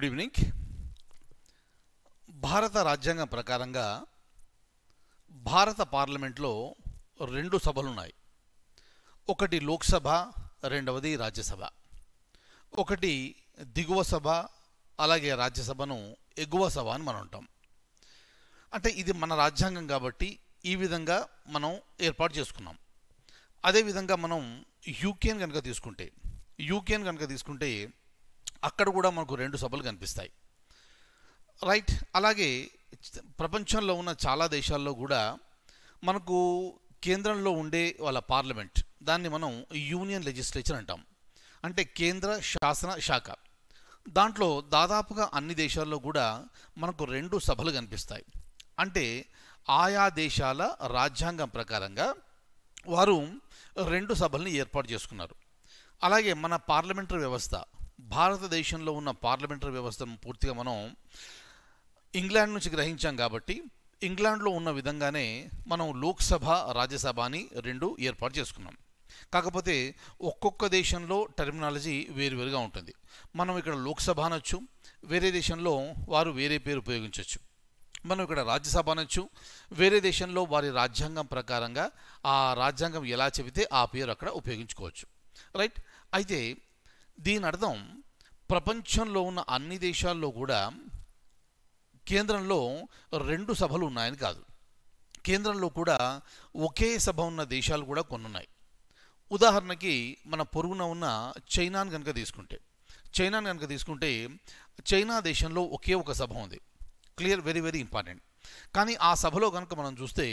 good evening భారత రాజ్యాంగం ప్రకారంగా భారత పార్లమెంట్లో రెండు సభలున్నాయి ఒకటి లోక్సభ రెండవది రాజ్యసభ ఒకటి దిగువ సభ అలాగే రాజ్యసభను ఎగువ సభ అని మనం అంటాం అంటే ఇది మన రాజ్యాంగం కాబట్టి ఈ విధంగా మనం ఏర్పాటు చేసుకున్నాం అదేవిధంగా మనం యూకేన్ కనుక తీసుకుంటే యూకేన్ కనుక తీసుకుంటే అక్కడ కూడా మనకు రెండు సభలు కనిపిస్తాయి రైట్ అలాగే ప్రపంచంలో ఉన్న చాలా దేశాల్లో కూడా మనకు కేంద్రంలో ఉండే వాళ్ళ పార్లమెంట్ దాన్ని మనం యూనియన్ లెజిస్లేచర్ అంటాం అంటే కేంద్ర శాసన శాఖ దాంట్లో దాదాపుగా అన్ని దేశాల్లో కూడా మనకు రెండు సభలు కనిపిస్తాయి అంటే ఆయా దేశాల రాజ్యాంగం ప్రకారంగా వారు రెండు సభల్ని ఏర్పాటు చేసుకున్నారు అలాగే మన పార్లమెంటరీ వ్యవస్థ భారతదేశంలో ఉన్న పార్లమెంటరీ వ్యవస్థను పూర్తిగా మనం ఇంగ్లాండ్ నుంచి గ్రహించాం కాబట్టి ఇంగ్లాండ్లో ఉన్న విధంగానే మనం లోక్సభ రాజ్యసభ అని రెండు ఏర్పాటు చేసుకున్నాం కాకపోతే ఒక్కొక్క దేశంలో టెర్మినాలజీ వేరువేరుగా ఉంటుంది మనం ఇక్కడ లోక్సభ అనొచ్చు వేరే దేశంలో వారు వేరే పేరు ఉపయోగించవచ్చు మనం ఇక్కడ రాజ్యసభ అనొచ్చు వేరే దేశంలో వారి రాజ్యాంగం ప్రకారంగా ఆ రాజ్యాంగం ఎలా చెబితే ఆ పేరు అక్కడ ఉపయోగించుకోవచ్చు రైట్ అయితే దీని అర్థం ప్రపంచంలో ఉన్న అన్ని దేశాల్లో కూడా కేంద్రంలో రెండు సభలు ఉన్నాయని కాదు కేంద్రంలో కూడా ఒకే సభ ఉన్న దేశాలు కూడా కొన్ని ఉన్నాయి ఉదాహరణకి మన పొరుగున ఉన్న చైనాను కనుక తీసుకుంటే చైనాను కనుక తీసుకుంటే చైనా దేశంలో ఒకే ఒక సభ ఉంది క్లియర్ వెరీ వెరీ ఇంపార్టెంట్ కానీ ఆ సభలో కనుక మనం చూస్తే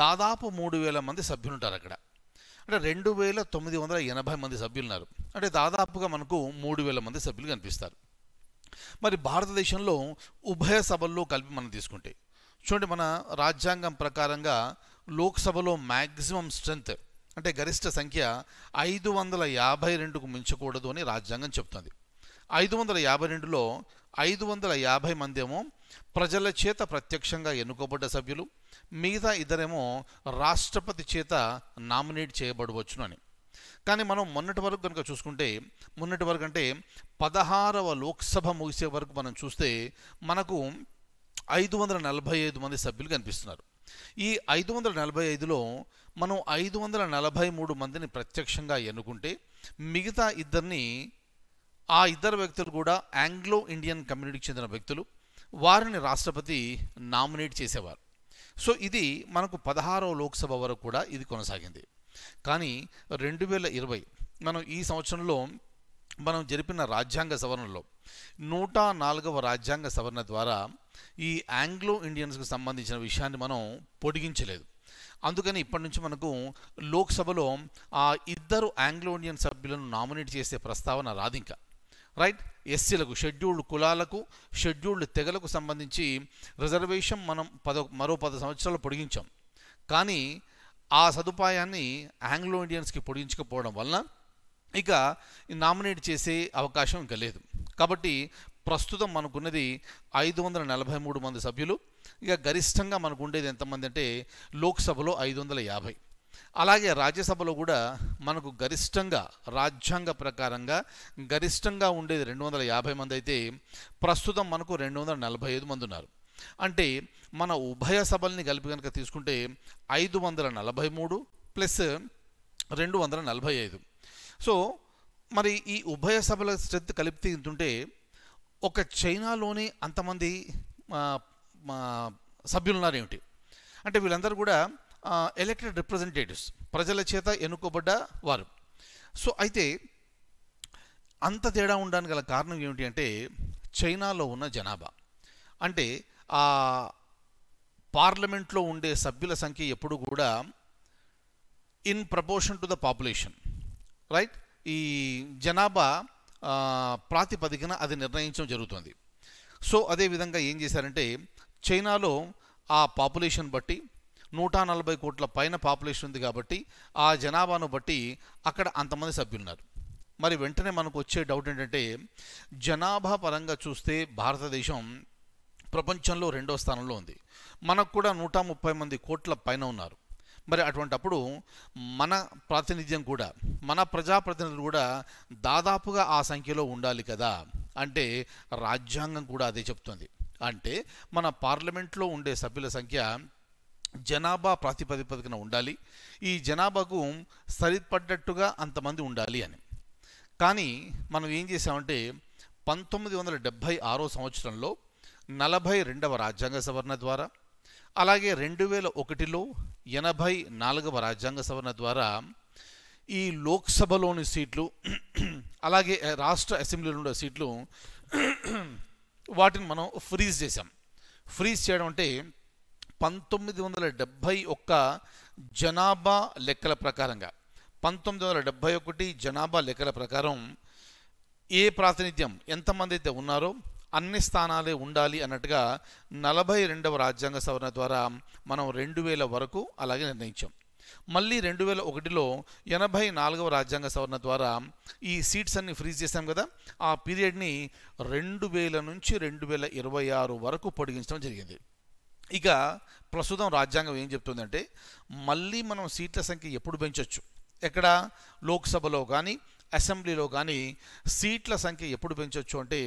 దాదాపు మూడు వేల మంది సభ్యులుంటారు అక్కడ అంటే రెండు వేల తొమ్మిది వందల ఎనభై మంది సభ్యులు ఉన్నారు అంటే దాదాపుగా మనకు మూడు వేల మంది సభ్యులు కనిపిస్తారు మరి భారతదేశంలో ఉభయ సభల్లో కలిపి మనం తీసుకుంటే చూడండి మన రాజ్యాంగం ప్రకారంగా లోక్సభలో మ్యాక్సిమం స్ట్రెంత్ అంటే గరిష్ట సంఖ్య ఐదు వందల యాభై రెండుకు మించకూడదు అని రాజ్యాంగం చెప్తుంది ఐదు వందల యాభై రెండులో ఐదు వందల యాభై మంది ఏమో ప్రజల చేత ప్రత్యక్షంగా ఎన్నుకోబడ్డ సభ్యులు మిగతా ఇద్దరేమో రాష్ట్రపతి చేత నామినేట్ చేయబడవచ్చును అని కానీ మనం మొన్నటి వరకు కనుక చూసుకుంటే మొన్నటి వరకు అంటే పదహారవ లోక్సభ ముగిసే వరకు మనం చూస్తే మనకు ఐదు వందల నలభై ఐదు మంది సభ్యులు కనిపిస్తున్నారు ఈ ఐదు వందల నలభై ఐదులో మనం ఐదు వందల నలభై మూడు మందిని ప్రత్యక్షంగా ఎన్నుకుంటే మిగతా ఇద్దరిని ఆ ఇద్దరు వ్యక్తులు కూడా ఆంగ్లో ఇండియన్ కమ్యూనిటీకి చెందిన వ్యక్తులు వారిని రాష్ట్రపతి నామినేట్ చేసేవారు సో ఇది మనకు పదహారవ లోక్సభ వరకు కూడా ఇది కొనసాగింది కానీ రెండు వేల ఇరవై మనం ఈ సంవత్సరంలో మనం జరిపిన రాజ్యాంగ సవరణలో నూట నాలుగవ రాజ్యాంగ సవరణ ద్వారా ఈ ఆంగ్లో ఇండియన్స్కి సంబంధించిన విషయాన్ని మనం పొడిగించలేదు అందుకని ఇప్పటి నుంచి మనకు లోక్సభలో ఆ ఇద్దరు ఆంగ్లో ఇండియన్ సభ్యులను నామినేట్ చేసే ప్రస్తావన రాదు ఇంకా రైట్ ఎస్సీలకు షెడ్యూల్డ్ కులాలకు షెడ్యూల్డ్ తెగలకు సంబంధించి రిజర్వేషన్ మనం పద మరో పది సంవత్సరాలు పొడిగించాం కానీ ఆ సదుపాయాన్ని ఆంగ్లో ఇండియన్స్కి పొడిగించకపోవడం వలన ఇక నామినేట్ చేసే అవకాశం ఇంకా లేదు కాబట్టి ప్రస్తుతం మనకున్నది ఐదు వందల నలభై మూడు మంది సభ్యులు ఇక గరిష్టంగా మనకు ఉండేది ఎంతమంది అంటే లోక్సభలో ఐదు వందల యాభై అలాగే రాజ్యసభలో కూడా మనకు గరిష్టంగా రాజ్యాంగ ప్రకారంగా గరిష్టంగా ఉండేది రెండు వందల యాభై మంది అయితే ప్రస్తుతం మనకు రెండు వందల నలభై ఐదు మంది ఉన్నారు అంటే మన ఉభయ సభల్ని కలిపి కనుక తీసుకుంటే ఐదు వందల నలభై మూడు ప్లస్ రెండు వందల నలభై ఐదు సో మరి ఈ ఉభయ సభల స్ట్రెంత్ కలిపి తింటుంటే ఒక చైనాలోనే అంతమంది సభ్యులున్నారేమిటి అంటే వీళ్ళందరూ కూడా ఎలక్టెడ్ రిప్రజెంటేటివ్స్ ప్రజల చేత ఎన్నుకోబడ్డ వారు సో అయితే అంత తేడా ఉండడానికి గల కారణం ఏమిటి అంటే చైనాలో ఉన్న జనాభా అంటే ఆ పార్లమెంట్లో ఉండే సభ్యుల సంఖ్య ఎప్పుడు కూడా in proportion to the population right ఈ జనాభా ప్రాతిపదికన అది నిర్ణయించడం జరుగుతుంది సో అదేవిధంగా ఏం చేశారంటే చైనాలో ఆ పాపులేషన్ బట్టి నూట నలభై కోట్ల పైన పాపులేషన్ ఉంది కాబట్టి ఆ జనాభాను బట్టి అక్కడ అంతమంది సభ్యులు ఉన్నారు మరి వెంటనే మనకు వచ్చే డౌట్ ఏంటంటే జనాభా పరంగా చూస్తే భారతదేశం ప్రపంచంలో రెండో స్థానంలో ఉంది మనకు కూడా నూట ముప్పై మంది కోట్ల పైన ఉన్నారు మరి అటువంటప్పుడు మన ప్రాతినిధ్యం కూడా మన ప్రజాప్రతినిధులు కూడా దాదాపుగా ఆ సంఖ్యలో ఉండాలి కదా అంటే రాజ్యాంగం కూడా అదే చెప్తుంది అంటే మన పార్లమెంట్లో ఉండే సభ్యుల సంఖ్య జనాభా ప్రాతిపదికన ఉండాలి ఈ జనాభాకు సరిపడ్డట్టుగా అంతమంది ఉండాలి అని కానీ మనం ఏం చేసామంటే పంతొమ్మిది వందల డెబ్భై ఆరో సంవత్సరంలో నలభై రెండవ రాజ్యాంగ సవరణ ద్వారా అలాగే రెండు వేల ఒకటిలో ఎనభై నాలుగవ రాజ్యాంగ సవరణ ద్వారా ఈ లోక్సభలోని సీట్లు అలాగే రాష్ట్ర అసెంబ్లీలో ఉండే సీట్లు వాటిని మనం ఫ్రీజ్ చేసాం ఫ్రీజ్ చేయడం అంటే పంతొమ్మిది వందల డెబ్భై ఒక్క జనాభా లెక్కల ప్రకారంగా పంతొమ్మిది వందల డెబ్భై ఒకటి జనాభా లెక్కల ప్రకారం ఏ ప్రాతినిధ్యం ఎంతమంది అయితే ఉన్నారో అన్ని స్థానాలే ఉండాలి అన్నట్టుగా నలభై రెండవ రాజ్యాంగ సవరణ ద్వారా మనం రెండు వేల వరకు అలాగే నిర్ణయించాం మళ్ళీ రెండు వేల ఒకటిలో ఎనభై నాలుగవ రాజ్యాంగ సవరణ ద్వారా ఈ సీట్స్ అన్ని ఫ్రీజ్ చేశాం కదా ఆ పీరియడ్ని రెండు వేల నుంచి రెండు వేల ఇరవై ఆరు వరకు పొడిగించడం జరిగింది ఇక ప్రస్తుతం రాజ్యాంగం ఏం చెప్తుందంటే మళ్ళీ మనం సీట్ల సంఖ్య ఎప్పుడు పెంచవచ్చు ఎక్కడ లోక్సభలో కానీ అసెంబ్లీలో కానీ సీట్ల సంఖ్య ఎప్పుడు పెంచవచ్చు అంటే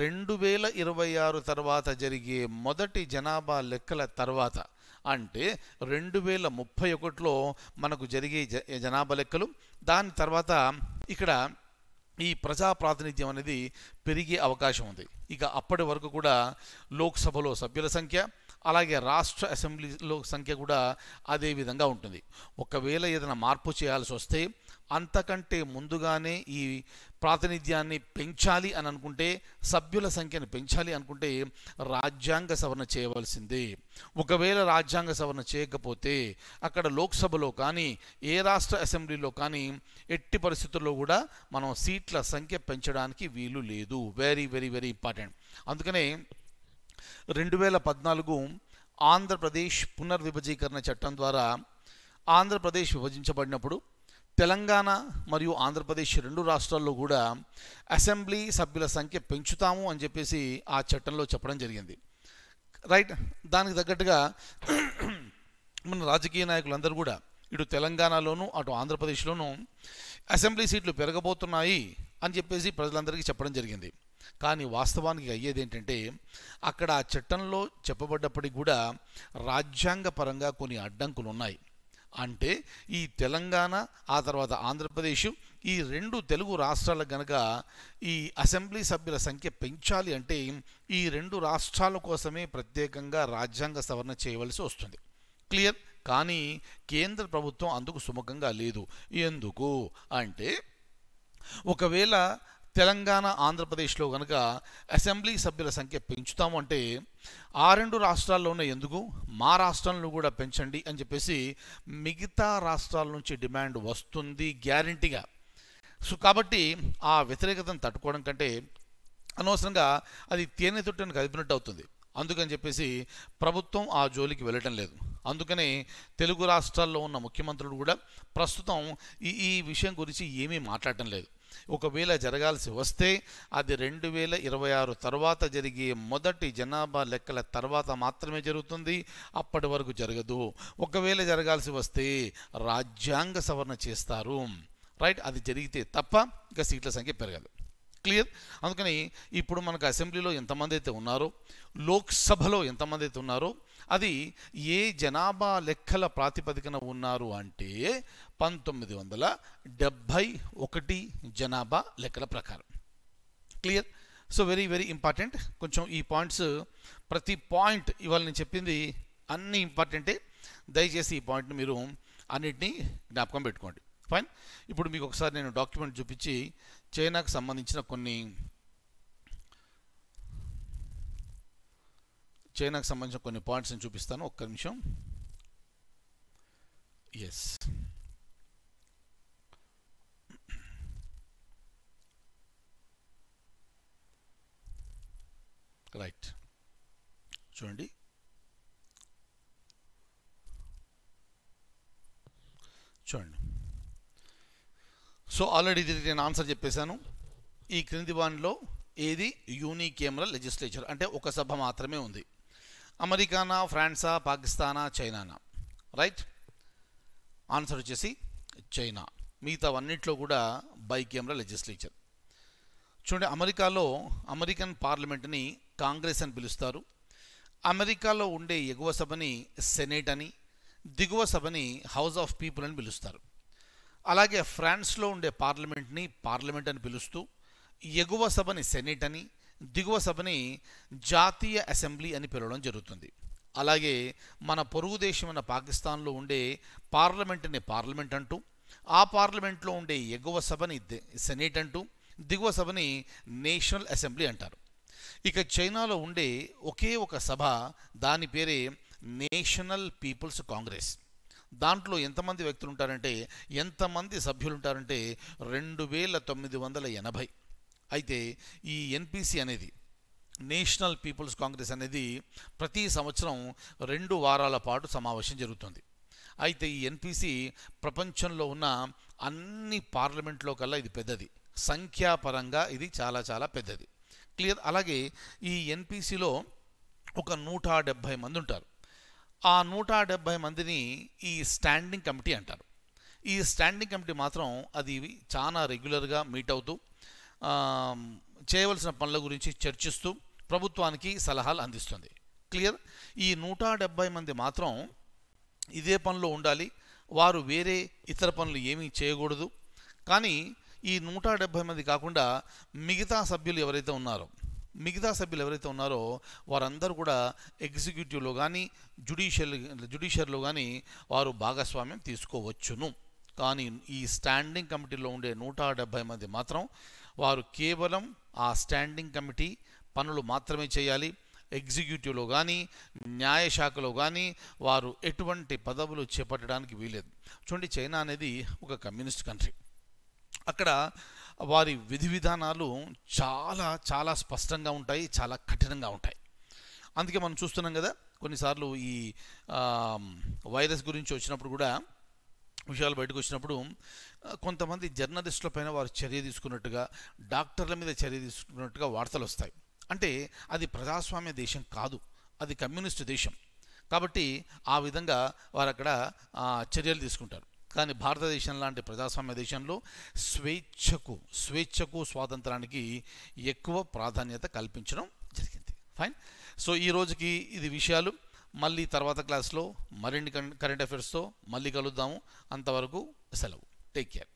రెండు వేల ఇరవై ఆరు తర్వాత జరిగే మొదటి జనాభా లెక్కల తర్వాత అంటే రెండు వేల ముప్పై ఒకటిలో మనకు జరిగే జ జనాభా లెక్కలు దాని తర్వాత ఇక్కడ ఈ ప్రజా ప్రాతినిధ్యం అనేది పెరిగే అవకాశం ఉంది ఇక అప్పటి వరకు కూడా లోక్సభలో సభ్యుల సంఖ్య అలాగే రాష్ట్ర అసెంబ్లీలో సంఖ్య కూడా అదే విధంగా ఉంటుంది ఒకవేళ ఏదైనా మార్పు చేయాల్సి వస్తే అంతకంటే ముందుగానే ఈ ప్రాతినిధ్యాన్ని పెంచాలి అని అనుకుంటే సభ్యుల సంఖ్యను పెంచాలి అనుకుంటే రాజ్యాంగ సవరణ చేయవలసిందే ఒకవేళ రాజ్యాంగ సవరణ చేయకపోతే అక్కడ లోక్సభలో కానీ ఏ రాష్ట్ర అసెంబ్లీలో కానీ ఎట్టి పరిస్థితుల్లో కూడా మనం సీట్ల సంఖ్య పెంచడానికి వీలు లేదు వెరీ వెరీ వెరీ ఇంపార్టెంట్ అందుకనే రెండు వేల పద్నాలుగు ఆంధ్రప్రదేశ్ పునర్విభజీకరణ చట్టం ద్వారా ఆంధ్రప్రదేశ్ విభజించబడినప్పుడు తెలంగాణ మరియు ఆంధ్రప్రదేశ్ రెండు రాష్ట్రాల్లో కూడా అసెంబ్లీ సభ్యుల సంఖ్య పెంచుతాము అని చెప్పేసి ఆ చట్టంలో చెప్పడం జరిగింది రైట్ దానికి తగ్గట్టుగా మన రాజకీయ నాయకులందరూ కూడా ఇటు తెలంగాణలోను అటు ఆంధ్రప్రదేశ్లోను అసెంబ్లీ సీట్లు పెరగబోతున్నాయి అని చెప్పేసి ప్రజలందరికీ చెప్పడం జరిగింది కానీ వాస్తవానికి అయ్యేది ఏంటంటే అక్కడ ఆ చట్టంలో చెప్పబడ్డప్పటికి కూడా రాజ్యాంగపరంగా కొన్ని అడ్డంకులు ఉన్నాయి అంటే ఈ తెలంగాణ ఆ తర్వాత ఆంధ్రప్రదేశ్ ఈ రెండు తెలుగు రాష్ట్రాలకు గనక ఈ అసెంబ్లీ సభ్యుల సంఖ్య పెంచాలి అంటే ఈ రెండు రాష్ట్రాల కోసమే ప్రత్యేకంగా రాజ్యాంగ సవరణ చేయవలసి వస్తుంది క్లియర్ కానీ కేంద్ర ప్రభుత్వం అందుకు సుముఖంగా లేదు ఎందుకు అంటే ఒకవేళ తెలంగాణ ఆంధ్రప్రదేశ్లో కనుక అసెంబ్లీ సభ్యుల సంఖ్య పెంచుతాము అంటే ఆ రెండు రాష్ట్రాల్లోనే ఎందుకు మా రాష్ట్రాలను కూడా పెంచండి అని చెప్పేసి మిగతా రాష్ట్రాల నుంచి డిమాండ్ వస్తుంది గ్యారంటీగా సో కాబట్టి ఆ వ్యతిరేకతను తట్టుకోవడం కంటే అనవసరంగా అది తేనె తొట్టని కదిపినట్టు అవుతుంది అందుకని చెప్పేసి ప్రభుత్వం ఆ జోలికి వెళ్ళటం లేదు అందుకనే తెలుగు రాష్ట్రాల్లో ఉన్న ముఖ్యమంత్రులు కూడా ప్రస్తుతం ఈ ఈ విషయం గురించి ఏమీ మాట్లాడటం లేదు ఒకవేళ జరగాల్సి వస్తే అది రెండు వేల ఇరవై ఆరు తర్వాత జరిగే మొదటి జనాభా లెక్కల తర్వాత మాత్రమే జరుగుతుంది అప్పటి వరకు జరగదు ఒకవేళ జరగాల్సి వస్తే రాజ్యాంగ సవరణ చేస్తారు రైట్ అది జరిగితే తప్ప ఇంకా సీట్ల సంఖ్య పెరగదు క్లియర్ అందుకని ఇప్పుడు మనకు అసెంబ్లీలో ఎంతమంది అయితే ఉన్నారో లోక్సభలో ఎంతమంది అయితే ఉన్నారో అది ఏ జనాభా లెక్కల ప్రాతిపదికన ఉన్నారు అంటే పంతొమ్మిది వందల డెబ్భై ఒకటి జనాభా లెక్కల ప్రకారం clear so very very important కొంచెం ఈ పాయింట్స్ ప్రతి పాయింట్ ఇవాళ నేను చెప్పింది అన్ని ఇంపార్టెంటే దయచేసి ఈ పాయింట్ని మీరు అన్నిటినీ జ్ఞాపకం పెట్టుకోండి ఫైన్ ఇప్పుడు మీకు ఒకసారి నేను డాక్యుమెంట్ చూపించి చైనాకు సంబంధించిన కొన్ని చైనాకు సంబంధించిన కొన్ని పాయింట్స్ నేను చూపిస్తాను ఒక్క నిమిషం ఎస్ రైట్ చూడండి చూడండి సో ఆల్రెడీ ఇది నేను ఆన్సర్ చెప్పేశాను ఈ క్రింది వాణిలో ఏది యూనికేమరల్ లెజిస్లేచర్ అంటే ఒక సభ మాత్రమే ఉంది అమెరికానా ఫ్రాన్సా పాకిస్తానా చైనానా రైట్ ఆన్సర్ వచ్చేసి చైనా అన్నింటిలో కూడా బై బైకేమరల్ లెజిస్లేచర్ చూడండి అమెరికాలో అమెరికన్ పార్లమెంట్ని కాంగ్రెస్ అని పిలుస్తారు అమెరికాలో ఉండే ఎగువ సభని సెనేట్ అని దిగువ సభని హౌస్ ఆఫ్ పీపుల్ అని పిలుస్తారు అలాగే ఫ్రాన్స్లో ఉండే పార్లమెంట్ని పార్లమెంట్ అని పిలుస్తూ ఎగువ సభని సెనేట్ అని దిగువ సభని జాతీయ అసెంబ్లీ అని పిలవడం జరుగుతుంది అలాగే మన పొరుగు దేశమైన పాకిస్తాన్లో ఉండే పార్లమెంట్ని పార్లమెంట్ అంటూ ఆ పార్లమెంట్లో ఉండే ఎగువ సభని సెనేట్ అంటూ దిగువ సభని నేషనల్ అసెంబ్లీ అంటారు ఇక చైనాలో ఉండే ఒకే ఒక సభ దాని పేరే నేషనల్ పీపుల్స్ కాంగ్రెస్ దాంట్లో ఎంతమంది వ్యక్తులు ఉంటారంటే ఎంతమంది సభ్యులు ఉంటారంటే రెండు వేల తొమ్మిది వందల ఎనభై అయితే ఈ ఎన్పిసి అనేది నేషనల్ పీపుల్స్ కాంగ్రెస్ అనేది ప్రతి సంవత్సరం రెండు వారాల పాటు సమావేశం జరుగుతుంది అయితే ఈ ఎన్పిసి ప్రపంచంలో ఉన్న అన్ని పార్లమెంట్లో కల్లా ఇది పెద్దది సంఖ్యాపరంగా ఇది చాలా చాలా పెద్దది క్లియర్ అలాగే ఈ ఎన్పిసిలో ఒక నూట డెబ్భై మంది ఉంటారు ఆ నూట డెబ్భై మందిని ఈ స్టాండింగ్ కమిటీ అంటారు ఈ స్టాండింగ్ కమిటీ మాత్రం అది చాలా రెగ్యులర్గా మీట్ అవుతూ చేయవలసిన పనుల గురించి చర్చిస్తూ ప్రభుత్వానికి సలహాలు అందిస్తుంది క్లియర్ ఈ నూట డెబ్భై మంది మాత్రం ఇదే పనిలో ఉండాలి వారు వేరే ఇతర పనులు ఏమీ చేయకూడదు కానీ ఈ నూట డెబ్భై మంది కాకుండా మిగతా సభ్యులు ఎవరైతే ఉన్నారో మిగతా సభ్యులు ఎవరైతే ఉన్నారో వారందరూ కూడా ఎగ్జిక్యూటివ్లో కానీ జుడిషియల్ జుడిషియర్లో కానీ వారు భాగస్వామ్యం తీసుకోవచ్చును కానీ ఈ స్టాండింగ్ కమిటీలో ఉండే నూట మంది మాత్రం వారు కేవలం ఆ స్టాండింగ్ కమిటీ పనులు మాత్రమే చేయాలి ఎగ్జిక్యూటివ్లో కానీ న్యాయశాఖలో కానీ వారు ఎటువంటి పదవులు చేపట్టడానికి వీలేదు చూడండి చైనా అనేది ఒక కమ్యూనిస్ట్ కంట్రీ అక్కడ వారి విధి విధానాలు చాలా చాలా స్పష్టంగా ఉంటాయి చాలా కఠినంగా ఉంటాయి అందుకే మనం చూస్తున్నాం కదా కొన్నిసార్లు ఈ వైరస్ గురించి వచ్చినప్పుడు కూడా విషయాలు బయటకు వచ్చినప్పుడు కొంతమంది జర్నలిస్టుల పైన వారు చర్య తీసుకున్నట్టుగా డాక్టర్ల మీద చర్య తీసుకున్నట్టుగా వార్తలు వస్తాయి అంటే అది ప్రజాస్వామ్య దేశం కాదు అది కమ్యూనిస్టు దేశం కాబట్టి ఆ విధంగా వారు అక్కడ చర్యలు తీసుకుంటారు కానీ భారతదేశం లాంటి ప్రజాస్వామ్య దేశంలో స్వేచ్ఛకు స్వేచ్ఛకు స్వాతంత్రానికి ఎక్కువ ప్రాధాన్యత కల్పించడం జరిగింది ఫైన్ సో ఈ రోజుకి ఇది విషయాలు మళ్ళీ తర్వాత క్లాస్లో మరిన్ని కరెంట్ అఫైర్స్తో మళ్ళీ కలుద్దాము అంతవరకు సెలవు టేక్ కేర్